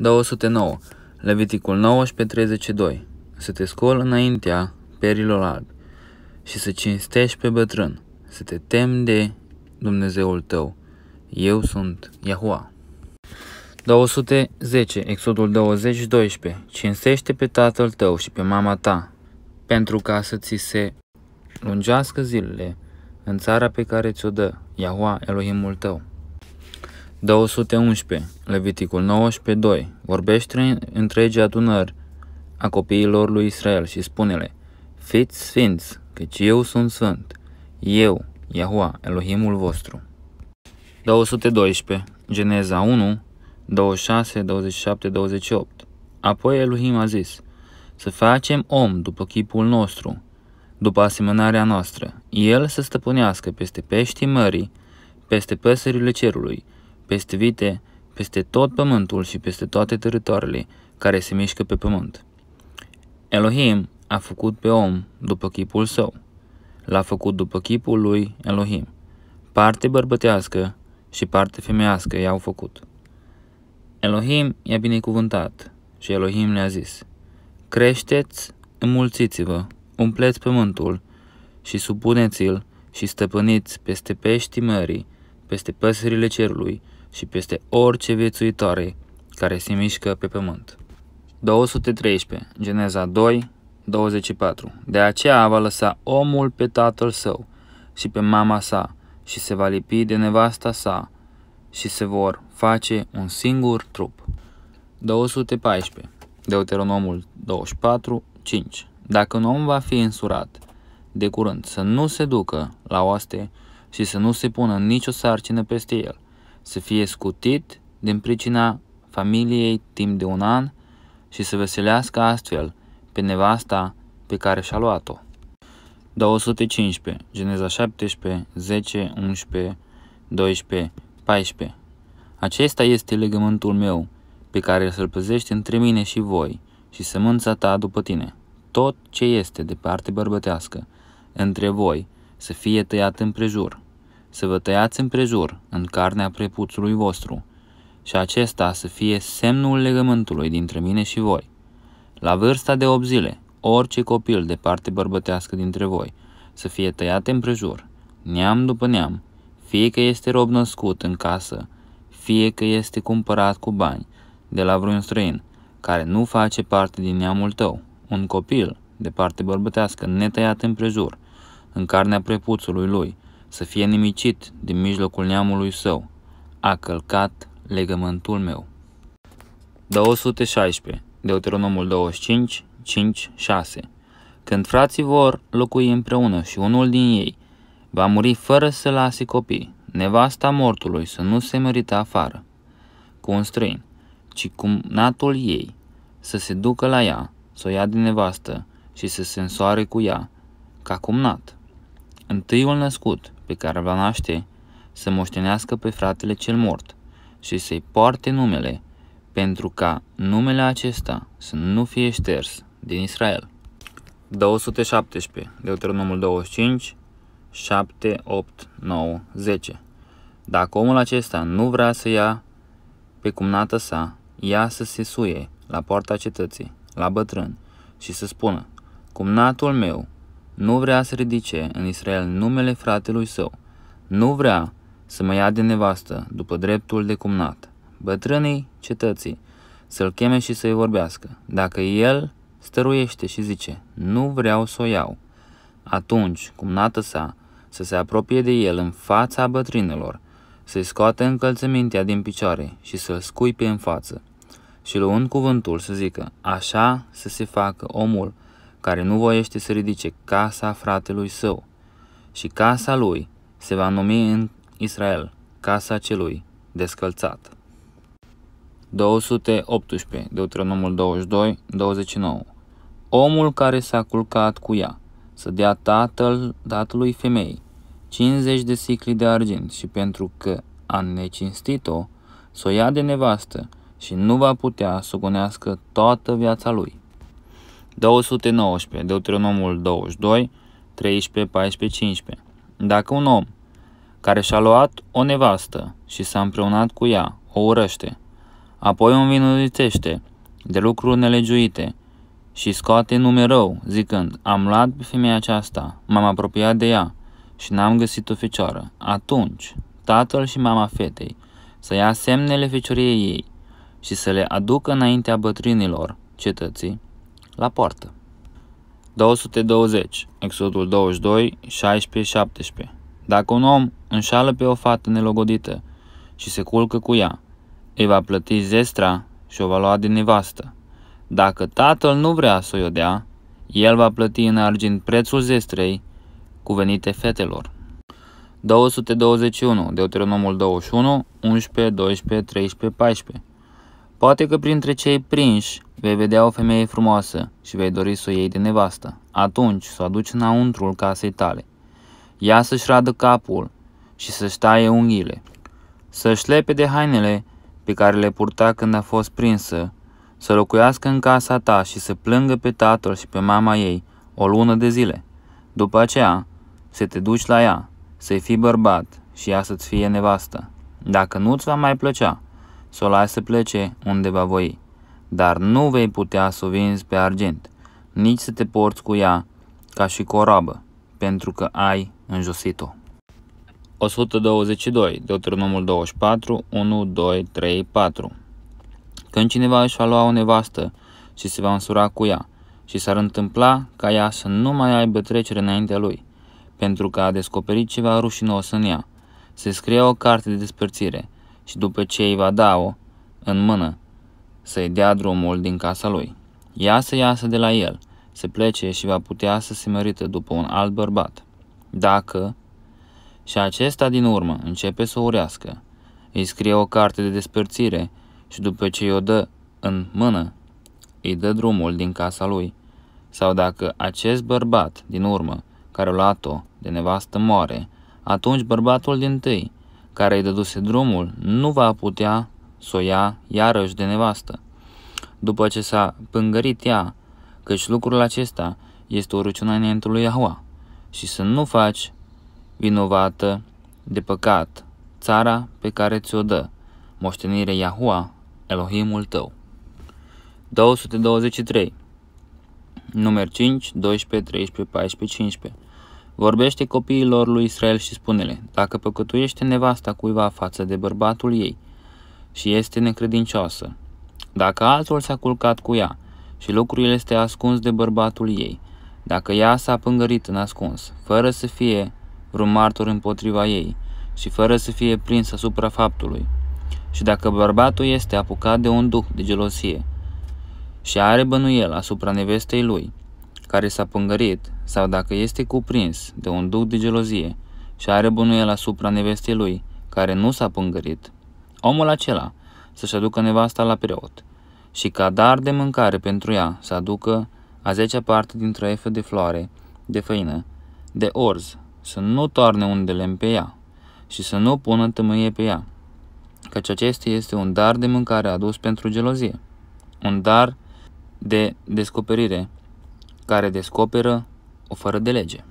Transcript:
209. Leviticul 1932. Să te scol înaintea perilor albi și să cinstești pe bătrân, să te tem de Dumnezeul tău. Eu sunt Yahua. 210. Exodul 20.12 Cinstește pe tatăl tău și pe mama ta, pentru ca să ți se lungească zilele în țara pe care ți-o dă Yahua, Elohimul tău. 211. Leviticul 19. 2. Vorbește întregi adunări a copiilor lui Israel și spune-le, Fiți sfinți, căci eu sunt sfânt, eu, Yahua, Elohimul vostru. 212. Geneza 1, 26, 27, 28. Apoi Elohim a zis, să facem om după chipul nostru, după asemănarea noastră, el să stăpânească peste peștii mării, peste păsările cerului, peste vite, peste tot pământul și peste toate teritoriile care se mișcă pe pământ. Elohim a făcut pe om după chipul său. L-a făcut după chipul lui Elohim. Parte bărbătească și parte femeiască i-au făcut. Elohim i-a binecuvântat și Elohim le-a zis, Creșteți, înmulțiți-vă, umpleți pământul și supuneți-l și stăpâniți peste peștii mării, peste păsările cerului și peste orice viețuitoare care se mișcă pe pământ. 213. Geneza 2, 24. De aceea va lăsa omul pe tatăl său și pe mama sa și se va lipi de nevasta sa și se vor face un singur trup. 214. Deuteronomul 24, 5. Dacă un om va fi însurat de curând, să nu se ducă la oaste și să nu se pună nicio sarcină peste el, să fie scutit din pricina familiei timp de un an și să veselească astfel pe nevasta pe care și-a luat-o. 215, Geneza 17, 10, 11, 12, 14 Acesta este legământul meu pe care să-l păzești între mine și voi și sămânța ta după tine. Tot ce este de parte bărbătească între voi să fie tăiat împrejur să vă tăiați împrejur, în carnea prepuțului vostru, și acesta să fie semnul legământului dintre mine și voi. La vârsta de 8 zile, orice copil de parte bărbătească dintre voi, să fie tăiat împrejur, neam după neam, fie că este rob născut în casă, fie că este cumpărat cu bani de la vreun străin, care nu face parte din neamul tău, un copil de parte bărbătească netăiat împrejur, în carnea prepuțului lui, să fie nimicit din mijlocul neamului său. A călcat legământul meu. 216. Deuteronomul 25, 5, 6 Când frații vor locui împreună și unul din ei va muri fără să lase copii, nevasta mortului să nu se mărita afară cu un străin, ci cu natul ei, să se ducă la ea, să o ia de nevastă și să se însoare cu ea, ca nat. Întâiul născut pe care va naște, să moștenească pe fratele cel mort și să-i poarte numele, pentru ca numele acesta să nu fie șters din Israel. 217, Deuteronomul 25, 7, 8, 9, 10. Dacă omul acesta nu vrea să ia pe cumnată sa, ia să se suie la poarta cetății, la bătrân, și să spună, cumnatul meu nu vrea să ridice în Israel numele fratelui său, nu vrea să mă ia de nevastă după dreptul de cumnat. Bătrânii cetății să-l cheme și să-i vorbească. Dacă el stăruiește și zice, nu vreau să o iau, atunci cumnată sa să se apropie de el în fața bătrânilor, să-i scoată încălțămintea din picioare și să-l scuipe în față. Și luând cuvântul să zică, așa să se facă omul care nu voiește să ridice casa fratelui său. Și casa lui se va numi în Israel casa celui descălțat. 218, Deuteronomul 22, 29 Omul care s-a culcat cu ea să dea tatăl, datului femei 50 de sicli de argint și pentru că a necinstit-o, să o ia de nevastă și nu va putea să gonească toată viața lui. 219, Deuteronomul 22, 13, 14, 15. Dacă un om care și-a luat o nevastă și s-a împreunat cu ea, o urăște, apoi o învinuitește de lucruri nelegiuite și scoate nume rău, zicând, am luat pe femeia aceasta, m-am apropiat de ea și n-am găsit o fecioară, atunci tatăl și mama fetei să ia semnele fecioriei ei și să le aducă înaintea bătrânilor cetății la poartă. 220. Exodul 22, 16-17 Dacă un om înșală pe o fată nelogodită și se culcă cu ea, îi va plăti zestra și o va lua din nevastă. Dacă tatăl nu vrea să o dea, el va plăti în argint prețul zestrei cuvenite fetelor. 221, Deuteronomul 21, 11, 12, 13, 14 Poate că printre cei prinși vei vedea o femeie frumoasă și vei dori să o iei de nevastă. Atunci să o aduci înăuntrul casei tale. Ea să-și radă capul și să-și taie unghiile. Să-și lepe de hainele pe care le purta când a fost prinsă, să locuiască în casa ta și să plângă pe tatăl și pe mama ei o lună de zile. După aceea, să te duci la ea, să-i fii bărbat și ea să-ți fie nevastă. Dacă nu-ți va mai plăcea, să o lași să plece unde va voi, dar nu vei putea să o vinzi pe argint, nici să te porți cu ea ca și corabă, pentru că ai înjosit-o. 122, Deuteronomul 24, 1, 2, 3, 4 Când cineva își va lua o nevastă și se va însura cu ea și s-ar întâmpla ca ea să nu mai aibă trecere înaintea lui, pentru că a descoperit ceva rușinos în ea, se scrie o carte de despărțire și după ce îi va da-o în mână să-i dea drumul din casa lui. Ea să iasă de la el, să plece și va putea să se mărită după un alt bărbat. Dacă și acesta din urmă începe să urească, îi scrie o carte de despărțire și după ce i-o dă în mână, îi dă drumul din casa lui. Sau dacă acest bărbat din urmă, care a luat-o de nevastă, moare, atunci bărbatul din tâi care îi dăduse drumul nu va putea să o ia iarăși de nevastă. După ce s-a pângărit ea, căci lucrul acesta este o ruciună într lui Iahua, și să nu faci vinovată de păcat țara pe care ți-o dă, moștenire Iahua, Elohimul tău. 223 Număr 5, 12, 13, 14, 15 Vorbește copiilor lui Israel și spune-le, dacă păcătuiește nevasta cuiva față de bărbatul ei și este necredincioasă, dacă altul s-a culcat cu ea și lucrul este ascuns de bărbatul ei, dacă ea s-a pângărit în ascuns, fără să fie vreun martor împotriva ei și fără să fie prins asupra faptului, și dacă bărbatul este apucat de un duh de gelosie și are bănuiel asupra nevestei lui, care s-a pângărit sau dacă este cuprins de un duc de gelozie și are la asupra nevestei lui, care nu s-a pângărit, omul acela să-și aducă nevasta la preot și ca dar de mâncare pentru ea să aducă a zecea parte din trăife de floare, de făină, de orz, să nu toarne undele pe ea și să nu pună tămâie pe ea, căci acesta este un dar de mâncare adus pentru gelozie, un dar de descoperire care descoperă o fără de lege.